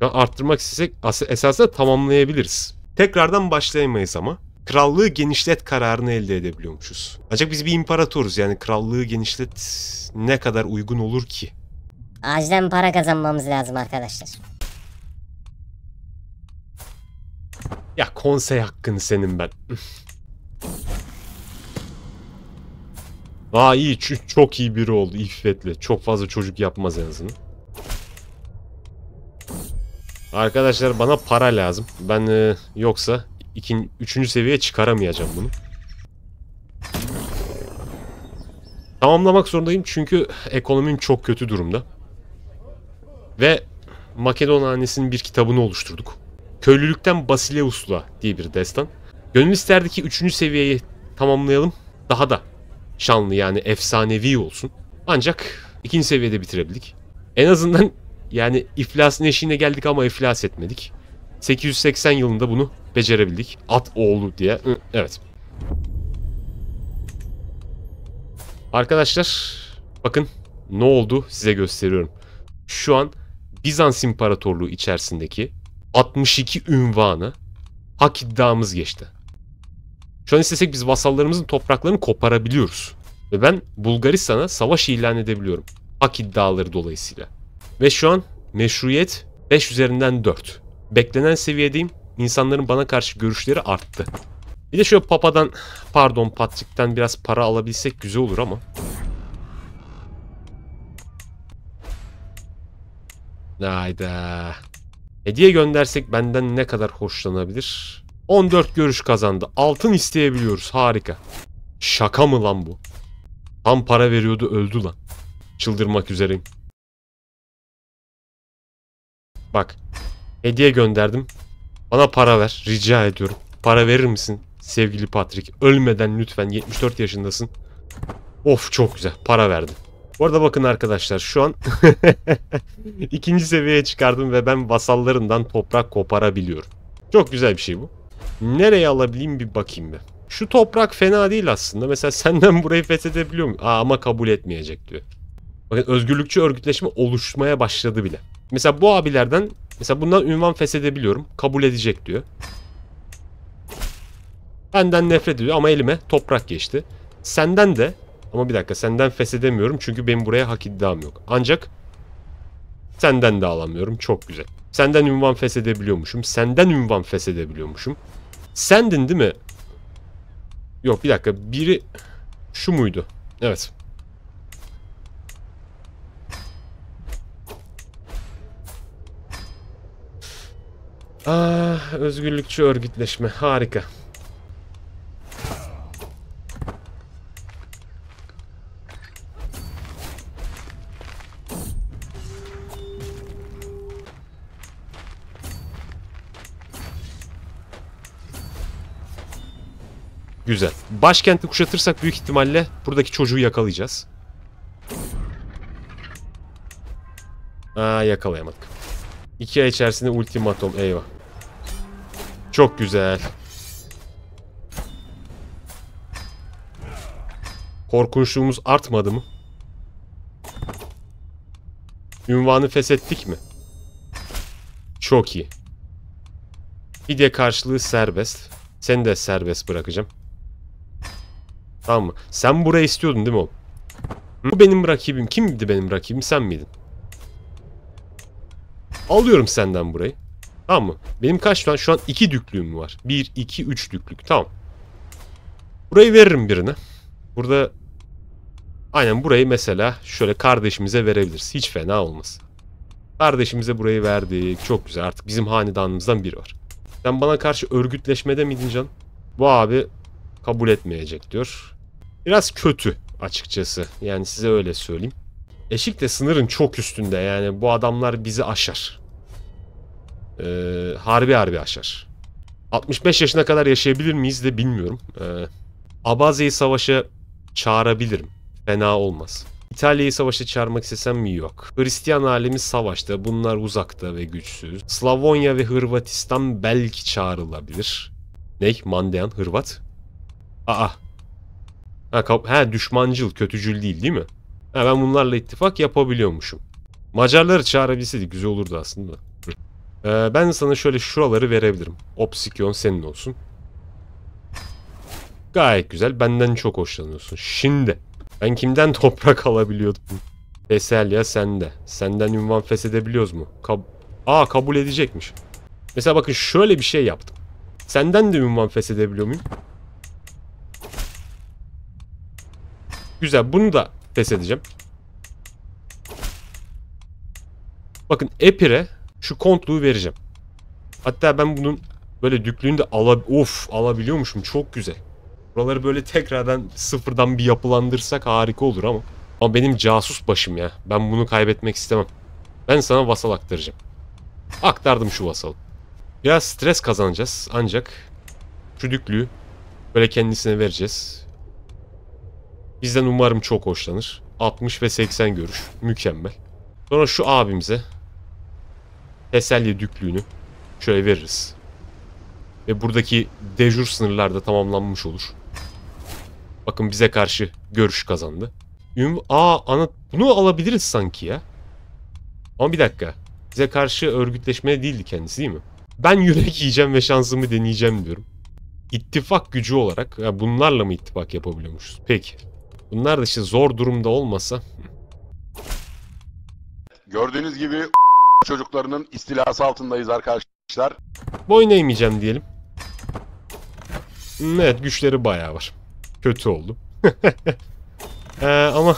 arttırmak istesek esasında tamamlayabiliriz. Tekrardan başlayamayız ama. Krallığı genişlet kararını elde edebiliyormuşuz. Ancak biz bir imparatoruz yani krallığı genişlet ne kadar uygun olur ki? Acilen para kazanmamız lazım arkadaşlar. Ya konsey hakkını senin ben. Aa iyi çok iyi biri oldu iffetle. Çok fazla çocuk yapmaz en azından. Arkadaşlar bana para lazım. Ben e, yoksa ikin, üçüncü seviyeye çıkaramayacağım bunu. Tamamlamak zorundayım çünkü ekonomim çok kötü durumda. Ve Makedon annesinin bir kitabını oluşturduk. Köylülükten Basileus'la diye bir destan. Gönül isterdi ki 3. seviyeyi tamamlayalım. Daha da şanlı yani efsanevi olsun. Ancak ikinci seviyede bitirebildik. En azından yani iflasın eşiğine geldik ama iflas etmedik. 880 yılında bunu becerebildik. At oğlu diye. Evet. Arkadaşlar bakın ne oldu size gösteriyorum. Şu an Bizans İmparatorluğu içerisindeki 62 ünvanı hak iddiamız geçti. Şu an istesek biz vasallarımızın topraklarını koparabiliyoruz. Ve ben Bulgaristan'a savaş ilan edebiliyorum. Hak iddiaları dolayısıyla. Ve şu an meşruiyet 5 üzerinden 4. Beklenen seviyedeyim. İnsanların bana karşı görüşleri arttı. Bir de şöyle papadan pardon Patrick'ten biraz para alabilsek güzel olur ama. Hayda. Hediye göndersek benden ne kadar hoşlanabilir? 14 görüş kazandı. Altın isteyebiliyoruz. Harika. Şaka mı lan bu? Tam para veriyordu öldü lan. Çıldırmak üzereyim. Bak. Hediye gönderdim. Bana para ver. Rica ediyorum. Para verir misin sevgili Patrick? Ölmeden lütfen. 74 yaşındasın. Of çok güzel. Para verdi. Bu arada bakın arkadaşlar şu an ikinci seviyeye çıkardım ve ben vasallarından toprak koparabiliyorum. Çok güzel bir şey bu. Nereye alabileyim bir bakayım ben. Şu toprak fena değil aslında. Mesela senden burayı feshedebiliyor muyum? Aa, ama kabul etmeyecek diyor. Bakın özgürlükçü örgütleşme oluşmaya başladı bile. Mesela bu abilerden mesela bundan ünvan feshedebiliyorum. Kabul edecek diyor. Benden nefret ediyor ama elime toprak geçti. Senden de ama bir dakika senden feshedemiyorum çünkü benim buraya hak iddiam yok. Ancak senden de alamıyorum. Çok güzel. Senden ünvan feshedebiliyormuşum. Senden ünvan feshedebiliyormuşum. Sendin değil mi? Yok bir dakika. Biri şu muydu? Evet. Ah, özgürlükçü örgütleşme. Harika. Güzel. Başkenti kuşatırsak büyük ihtimalle buradaki çocuğu yakalayacağız. Aa yakalayamadık. İki ay içerisinde ultimatom eyvah. Çok güzel. Korkunçluğumuz artmadı mı? Ünvanı feshettik mi? Çok iyi. Bir de karşılığı serbest. Seni de serbest bırakacağım. Tamam mı? Sen burayı istiyordun değil mi oğlum? Bu benim rakibim. Kimdi benim rakibim? Sen miydin? Alıyorum senden burayı. Tamam mı? Benim kaç tane? Şu an iki düklüğüm var. Bir, iki, üç düklük. Tamam. Burayı veririm birine. Burada aynen burayı mesela şöyle kardeşimize verebiliriz. Hiç fena olmaz. Kardeşimize burayı verdik. Çok güzel. Artık bizim hanedanımızdan biri var. Sen bana karşı örgütleşmede miydin can? Bu abi kabul etmeyecek diyor. Biraz kötü açıkçası. Yani size öyle söyleyeyim. Eşik de sınırın çok üstünde. Yani bu adamlar bizi aşar e, harbi harbi aşar. 65 yaşına kadar yaşayabilir miyiz de bilmiyorum. E, ee, Abaze'yi savaşa çağırabilirim. Fena olmaz. İtalya'yı savaşa çağırmak istesem mi yok. Hristiyan alemi savaşta, bunlar uzakta ve güçsüz. Slavonya ve Hırvatistan belki çağrılabilir. Ney? Mandean, Hırvat? Aa. Ha, ha düşmancıl, kötücül değil değil mi? Ha, ben bunlarla ittifak yapabiliyormuşum. Macarları çağırabilseydik güzel olurdu aslında. Ee, ben sana şöyle şuraları verebilirim. Opsikyon senin olsun. Gayet güzel. Benden çok hoşlanıyorsun. Şimdi. Ben kimden toprak alabiliyordum? ya sende. Senden ünvan feshedebiliyoruz mu? Kab Aa kabul edecekmiş. Mesela bakın şöyle bir şey yaptım. Senden de ünvan feshedebiliyor muyum? Güzel. Bunu da feshedeceğim. Bakın Epir'e şu kontluğu vereceğim. Hatta ben bunun böyle düklüğünü de ala, of, alabiliyormuşum. Çok güzel. Buraları böyle tekrardan sıfırdan bir yapılandırsak harika olur ama. Ama benim casus başım ya. Ben bunu kaybetmek istemem. Ben sana vasal aktaracağım. Aktardım şu vasalı. Biraz stres kazanacağız ancak şu düklüğü böyle kendisine vereceğiz. Bizden umarım çok hoşlanır. 60 ve 80 görüş. Mükemmel. Sonra şu abimize Teselli düklüğünü şöyle veririz. Ve buradaki dejur sınırlar da tamamlanmış olur. Bakın bize karşı görüş kazandı. Üm Aa ana bunu alabiliriz sanki ya. Ama bir dakika. Bize karşı örgütleşmeye değildi kendisi değil mi? Ben yürek yiyeceğim ve şansımı deneyeceğim diyorum. İttifak gücü olarak ya bunlarla mı ittifak yapabiliyormuşuz? Peki. Bunlar da işte zor durumda olmasa. Gördüğünüz gibi çocuklarının istilası altındayız arkadaşlar. Boyun eğmeyeceğim diyelim. Hmm, evet güçleri bayağı var. Kötü oldu. ee, ama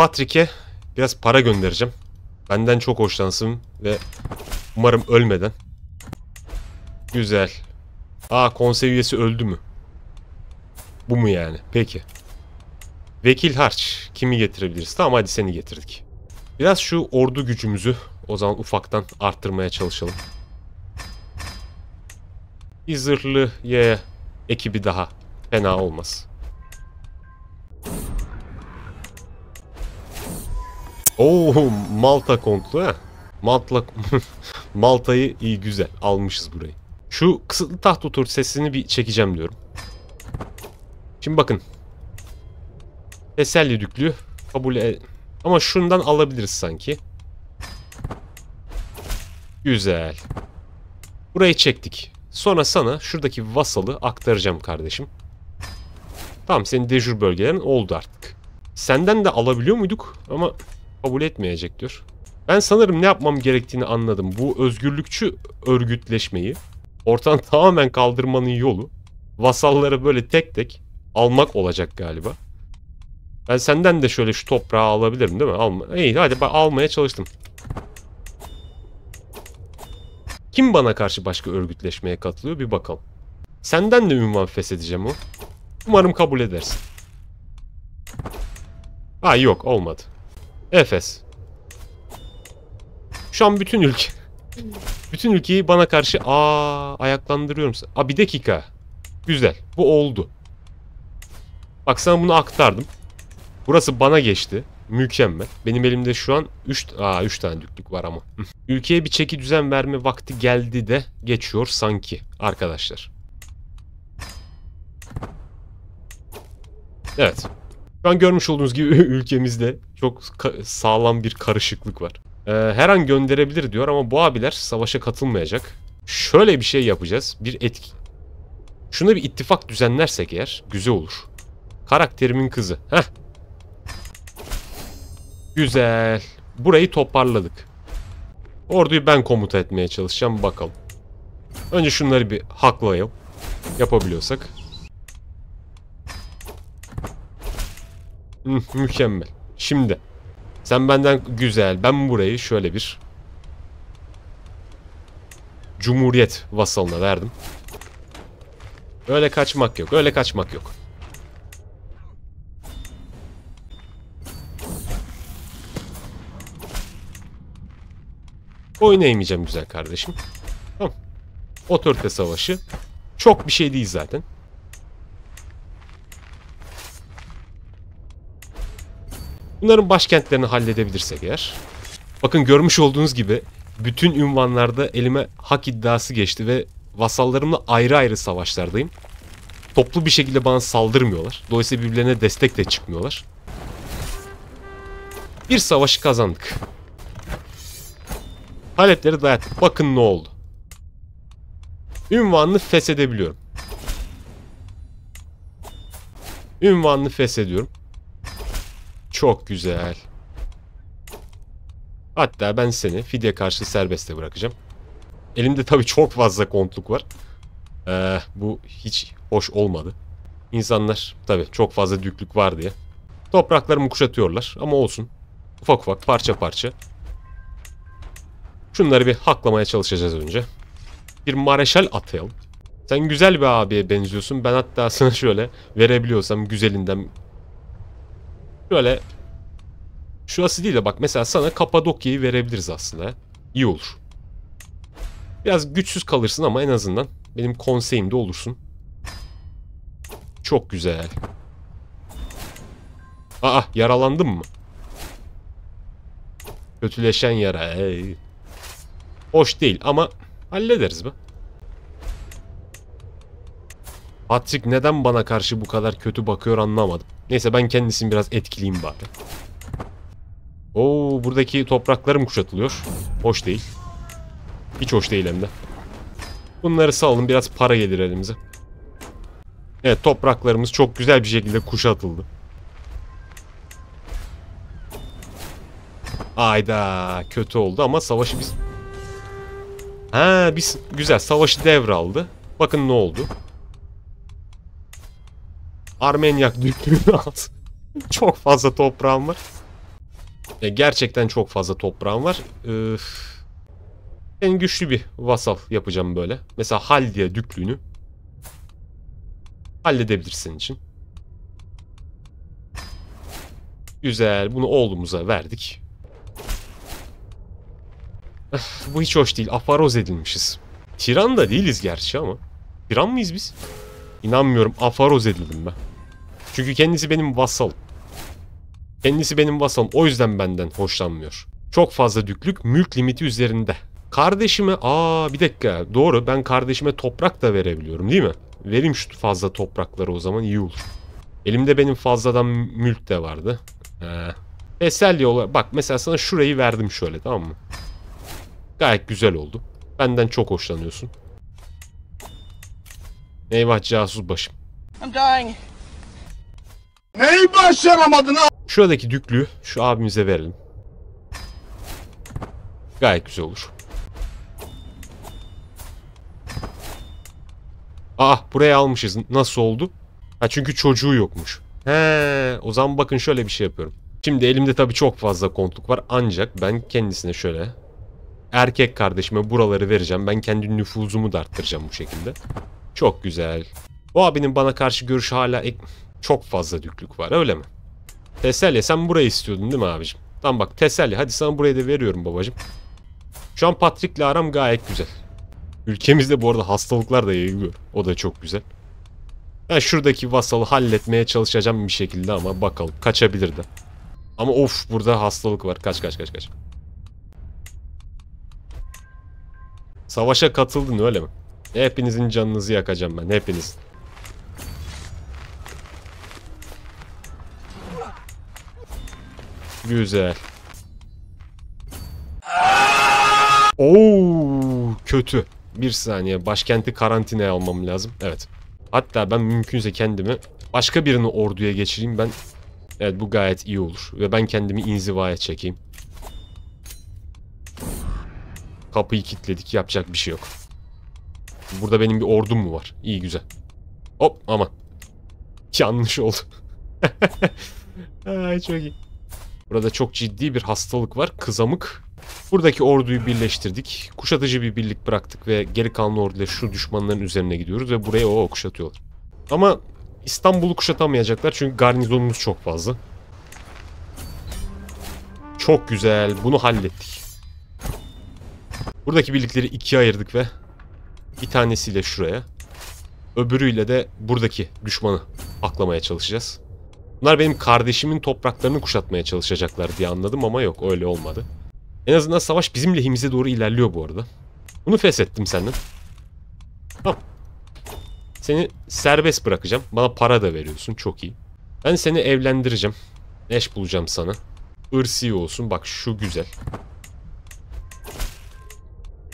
Patrick'e biraz para göndereceğim. Benden çok hoşlansın ve umarım ölmeden. Güzel. Aa konsey öldü mü? Bu mu yani? Peki. Vekil harç. Kimi getirebiliriz? Tamam hadi seni getirdik. Biraz şu ordu gücümüzü o zaman ufaktan arttırmaya çalışalım. Bir zırhlı ye ekibi daha. Fena olmaz. Oo Malta kontlu ha. Malta Malta'yı iyi güzel almışız burayı. Şu kısıtlı taht otur sesini bir çekeceğim diyorum. Şimdi bakın. Teselli düklü kabul e ama şundan alabiliriz sanki. Güzel. Burayı çektik. Sonra sana şuradaki vasalı aktaracağım kardeşim. Tamam senin dejur bölgelerin oldu artık. Senden de alabiliyor muyduk ama kabul etmeyecektir. Ben sanırım ne yapmam gerektiğini anladım. Bu özgürlükçü örgütleşmeyi ortadan tamamen kaldırmanın yolu vasalları böyle tek tek almak olacak galiba. Ben senden de şöyle şu toprağı alabilirim değil mi? Alma. İyi hadi almaya çalıştım. Kim bana karşı başka örgütleşmeye katılıyor bir bakalım. Senden de ünvan feshedeceğim o. Umarım kabul edersin. Ha yok olmadı. Efes. Şu an bütün ülke... bütün ülkeyi bana karşı aa ayaklandırıyorum. Aa bir dakika. Güzel. Bu oldu. Bak sana bunu aktardım. Burası bana geçti. Mükemmel. Benim elimde şu an 3 aa 3 tane düklük var ama. Ülkeye bir çeki düzen verme vakti geldi de geçiyor sanki arkadaşlar. Evet. Şu an görmüş olduğunuz gibi ülkemizde çok sağlam bir karışıklık var. Ee, her an gönderebilir diyor ama bu abiler savaşa katılmayacak. Şöyle bir şey yapacağız. Bir etki... Şunu bir ittifak düzenlersek eğer güzel olur. Karakterimin kızı. Heh. Güzel. Burayı toparladık. Orduyu ben komuta etmeye çalışacağım. Bakalım. Önce şunları bir haklayalım. Yapabiliyorsak. Hı, mükemmel. Şimdi. Sen benden güzel. Ben burayı şöyle bir Cumhuriyet vasalına verdim. Öyle kaçmak yok. Öyle kaçmak yok. Oyun eğmeyeceğim güzel kardeşim. Tamam. Otorite savaşı. Çok bir şey değil zaten. Bunların başkentlerini halledebilirsek eğer. Bakın görmüş olduğunuz gibi bütün ünvanlarda elime hak iddiası geçti ve vasallarımla ayrı ayrı savaşlardayım. Toplu bir şekilde bana saldırmıyorlar. Dolayısıyla birbirlerine destek de çıkmıyorlar. Bir savaşı kazandık. Halepleri dayat. Bakın ne oldu. Ünvanını feshedebiliyorum. Ünvanını feshediyorum. Çok güzel. Hatta ben seni fidye karşı serbeste bırakacağım. Elimde tabii çok fazla kontluk var. Ee, bu hiç hoş olmadı. İnsanlar tabii çok fazla düklük var diye. Topraklarımı kuşatıyorlar ama olsun. Ufak ufak parça parça. Şunları bir haklamaya çalışacağız önce. Bir mareşal atayalım. Sen güzel bir abiye benziyorsun. Ben hatta sana şöyle verebiliyorsam güzelinden Şöyle şurası değil de bak mesela sana Kapadokya'yı verebiliriz aslında. İyi olur. Biraz güçsüz kalırsın ama en azından benim konseyimde olursun. Çok güzel. Aa yaralandım mı? Kötüleşen yara. Hoş değil ama hallederiz be. Patrick neden bana karşı bu kadar kötü bakıyor anlamadım. Neyse ben kendisini biraz etkileyim bari. Oo buradaki topraklarım kuşatılıyor. Hoş değil. Hiç hoş değil hem de. Bunları salın biraz para gelir elimize. Evet topraklarımız çok güzel bir şekilde kuşatıldı. Ayda kötü oldu ama savaşı biz... Ha biz güzel savaşı devraldı. Bakın ne oldu. Armenyak düğünü alsın. çok fazla toprağım var. Ya gerçekten çok fazla toprağım var. Öf. En güçlü bir vasal yapacağım böyle. Mesela Haldiye düklüğünü halledebilirsin için. Güzel. Bunu oğlumuza verdik. Bu hiç hoş değil. Afaroz edilmişiz. Tiran da değiliz gerçi ama. Tiran mıyız biz? İnanmıyorum. Afaroz edildim ben. Çünkü kendisi benim vasal, Kendisi benim vasalım. O yüzden benden hoşlanmıyor. Çok fazla düklük mülk limiti üzerinde. Kardeşime aa bir dakika doğru ben kardeşime toprak da verebiliyorum değil mi? Vereyim şu fazla toprakları o zaman iyi olur. Elimde benim fazladan mülk de vardı. Ee, teselli olarak bak mesela sana şurayı verdim şöyle tamam mı? Gayet güzel oldu. Benden çok hoşlanıyorsun. Eyvah casus başım. I'm dying. Neyi başaramadın ha? Şuradaki düklü şu abimize verelim. Gayet güzel olur. Ah buraya almışız. Nasıl oldu? Ha çünkü çocuğu yokmuş. He, o zaman bakın şöyle bir şey yapıyorum. Şimdi elimde tabii çok fazla kontluk var ancak ben kendisine şöyle erkek kardeşime buraları vereceğim. Ben kendi nüfuzumu da arttıracağım bu şekilde. Çok güzel. O abinin bana karşı görüşü hala çok fazla düklük var öyle mi? Teselli sen burayı istiyordun değil mi abicim? Tamam bak teselli hadi sana burayı da veriyorum babacım. Şu an Patrick'le aram gayet güzel. Ülkemizde bu arada hastalıklar da yayılıyor. O da çok güzel. Ben şuradaki vasalı halletmeye çalışacağım bir şekilde ama bakalım kaçabilir de. Ama of burada hastalık var. Kaç kaç kaç kaç. Savaşa katıldın öyle mi? Hepinizin canınızı yakacağım ben. Hepinizin. Güzel. Oo kötü. Bir saniye başkenti karantinaya almam lazım. Evet. Hatta ben mümkünse kendimi başka birini orduya geçireyim ben. Evet bu gayet iyi olur. Ve ben kendimi inzivaya çekeyim. Kapıyı kilitledik yapacak bir şey yok. Burada benim bir ordum mu var? İyi güzel. Hop aman. Yanlış oldu. Ay çok iyi. Burada çok ciddi bir hastalık var. Kızamık. Buradaki orduyu birleştirdik. Kuşatıcı bir birlik bıraktık ve geri kalan orduyla şu düşmanların üzerine gidiyoruz ve buraya o kuşatıyorlar. Ama İstanbul'u kuşatamayacaklar çünkü garnizonumuz çok fazla. Çok güzel. Bunu hallettik. Buradaki birlikleri ikiye ayırdık ve bir tanesiyle şuraya, öbürüyle de buradaki düşmanı aklamaya çalışacağız. Bunlar benim kardeşimin topraklarını kuşatmaya çalışacaklar diye anladım ama yok öyle olmadı. En azından savaş bizim lehimize doğru ilerliyor bu arada. Bunu feshettim senden. Tamam. Seni serbest bırakacağım. Bana para da veriyorsun. Çok iyi. Ben seni evlendireceğim. Eş bulacağım sana. Irsi olsun. Bak şu güzel.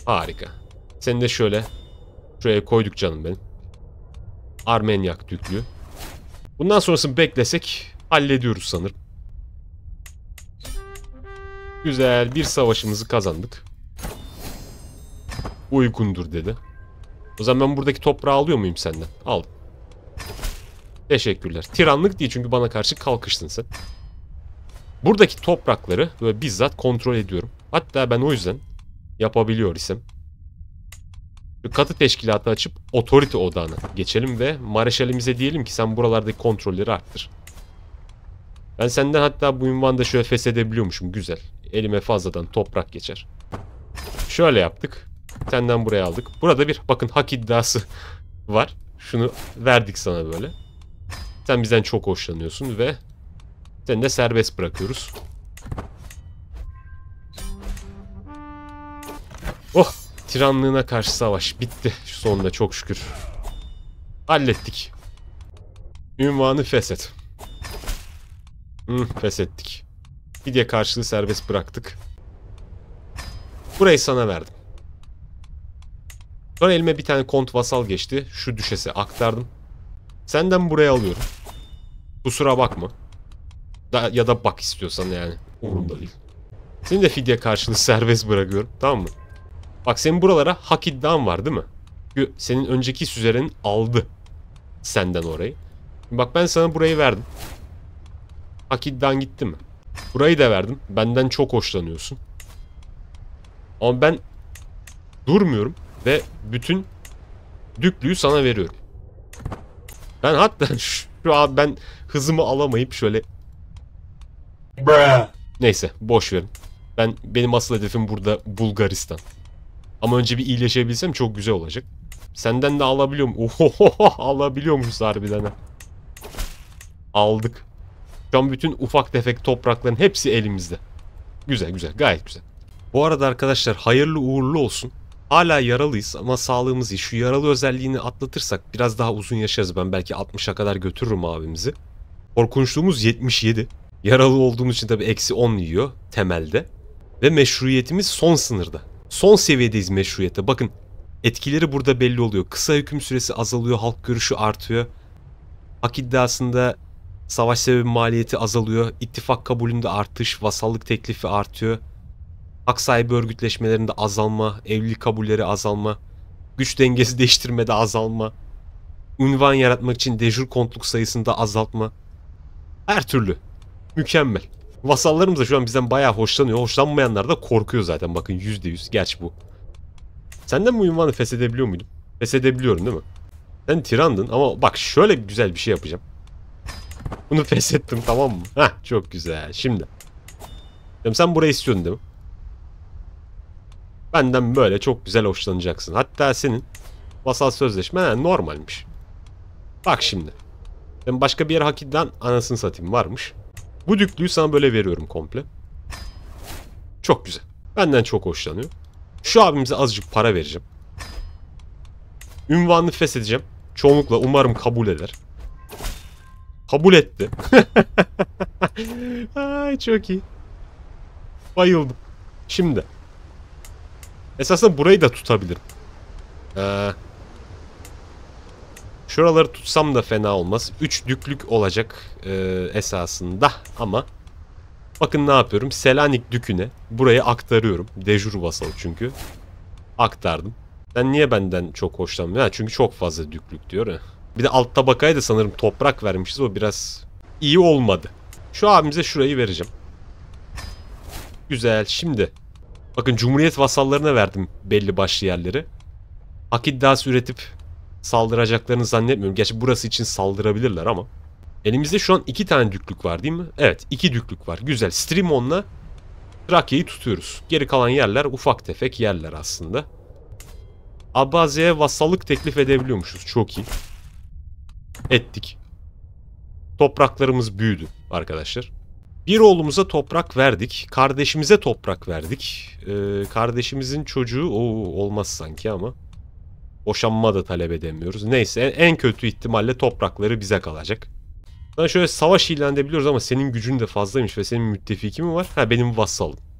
Harika. Seni de şöyle şuraya koyduk canım benim. Armenyak düklüğü. Bundan sonrasını beklesek hallediyoruz sanırım. Güzel bir savaşımızı kazandık. Uygundur dedi. O zaman ben buradaki toprağı alıyor muyum senden? Aldım. Teşekkürler. Tiranlık değil çünkü bana karşı kalkıştın sen. Buradaki toprakları böyle bizzat kontrol ediyorum. Hatta ben o yüzden yapabiliyor isim katı teşkilatı açıp otorite odağına geçelim ve mareşalimize diyelim ki sen buralardaki kontrolleri arttır. Ben senden hatta bu ünvanda şöyle feshedebiliyormuşum güzel. Elime fazladan toprak geçer. Şöyle yaptık. Senden buraya aldık. Burada bir bakın hak iddiası var. Şunu verdik sana böyle. Sen bizden çok hoşlanıyorsun ve seni de serbest bırakıyoruz. Oh tiranlığına karşı savaş bitti şu sonunda çok şükür. Hallettik. Ünvanı feshet. Hmm, feshettik. Fidye karşılığı serbest bıraktık. Burayı sana verdim. Sonra elime bir tane kont vasal geçti. Şu düşese aktardım. Senden buraya alıyorum. Kusura bakma. Da, ya da bak istiyorsan yani. Umurumda değil. Seni de fidye karşılığı serbest bırakıyorum. Tamam mı? Bak senin buralara hak iddian var değil mi? Çünkü senin önceki süzerin aldı senden orayı. Bak ben sana burayı verdim. Hak iddian gitti mi? Burayı da verdim. Benden çok hoşlanıyorsun. Ama ben durmuyorum ve bütün düklüyü sana veriyorum. Ben hatta şu an ben hızımı alamayıp şöyle Neyse boş verin. Ben benim asıl hedefim burada Bulgaristan. Ama önce bir iyileşebilsem çok güzel olacak. Senden de alabiliyorum. Oho alabiliyormuşuz harbiden Aldık. Şu an bütün ufak tefek toprakların hepsi elimizde. Güzel güzel gayet güzel. Bu arada arkadaşlar hayırlı uğurlu olsun. Hala yaralıyız ama sağlığımız iyi. Şu yaralı özelliğini atlatırsak biraz daha uzun yaşarız. Ben belki 60'a kadar götürürüm abimizi. Korkunçluğumuz 77. Yaralı olduğumuz için tabii eksi 10 yiyor temelde. Ve meşruiyetimiz son sınırda. Son seviyedeyiz meşruiyete. Bakın etkileri burada belli oluyor. Kısa hüküm süresi azalıyor, halk görüşü artıyor. Hak iddiasında savaş sebebi maliyeti azalıyor. ittifak kabulünde artış, vasallık teklifi artıyor. Hak sahibi örgütleşmelerinde azalma, evlilik kabulleri azalma, güç dengesi değiştirmede azalma, ünvan yaratmak için dejur kontluk sayısında azaltma. Her türlü. Mükemmel. Vasallarımız da şu an bizden bayağı hoşlanıyor. Hoşlanmayanlar da korkuyor zaten bakın %100. Gerçi bu. Senden bu ünvanı feshedebiliyor muydum? Feshedebiliyorum değil mi? Sen tirandın ama bak şöyle güzel bir şey yapacağım. Bunu feshettim tamam mı? Heh çok güzel. Şimdi. Sen burayı istiyordun değil mi? Benden böyle çok güzel hoşlanacaksın. Hatta senin vasal sözleşmen normalmiş. Bak şimdi. Ben başka bir yere hakikaten anasını satayım varmış. Bu düklüyü sana böyle veriyorum komple. Çok güzel. Benden çok hoşlanıyor. Şu abimize azıcık para vereceğim. Ünvanını feshedeceğim. Çoğunlukla umarım kabul eder. Kabul etti. Ay çok iyi. Bayıldım. Şimdi. Esasında burayı da tutabilirim. Ee, Şuraları tutsam da fena olmaz. Üç düklük olacak e, esasında ama bakın ne yapıyorum. Selanik düküne buraya aktarıyorum. Dejur vasalı çünkü. Aktardım. Sen niye benden çok hoşlanmıyor? Çünkü çok fazla düklük diyor Bir de alt tabakaya da sanırım toprak vermişiz. O biraz iyi olmadı. Şu abimize şurayı vereceğim. Güzel. Şimdi bakın Cumhuriyet vasallarına verdim belli başlı yerleri. Hak iddiası üretip saldıracaklarını zannetmiyorum. Gerçi burası için saldırabilirler ama. Elimizde şu an iki tane düklük var değil mi? Evet iki düklük var. Güzel. Streamon'la Trakya'yı tutuyoruz. Geri kalan yerler ufak tefek yerler aslında. Abazi'ye vasallık teklif edebiliyormuşuz. Çok iyi. Ettik. Topraklarımız büyüdü arkadaşlar. Bir oğlumuza toprak verdik. Kardeşimize toprak verdik. Ee, kardeşimizin çocuğu o olmaz sanki ama. Boşanma da talep edemiyoruz. Neyse en kötü ihtimalle toprakları bize kalacak. Sana şöyle savaş ilan edebiliyoruz ama senin gücün de fazlaymış ve senin müttefiki mi var? Ha benim vassalım.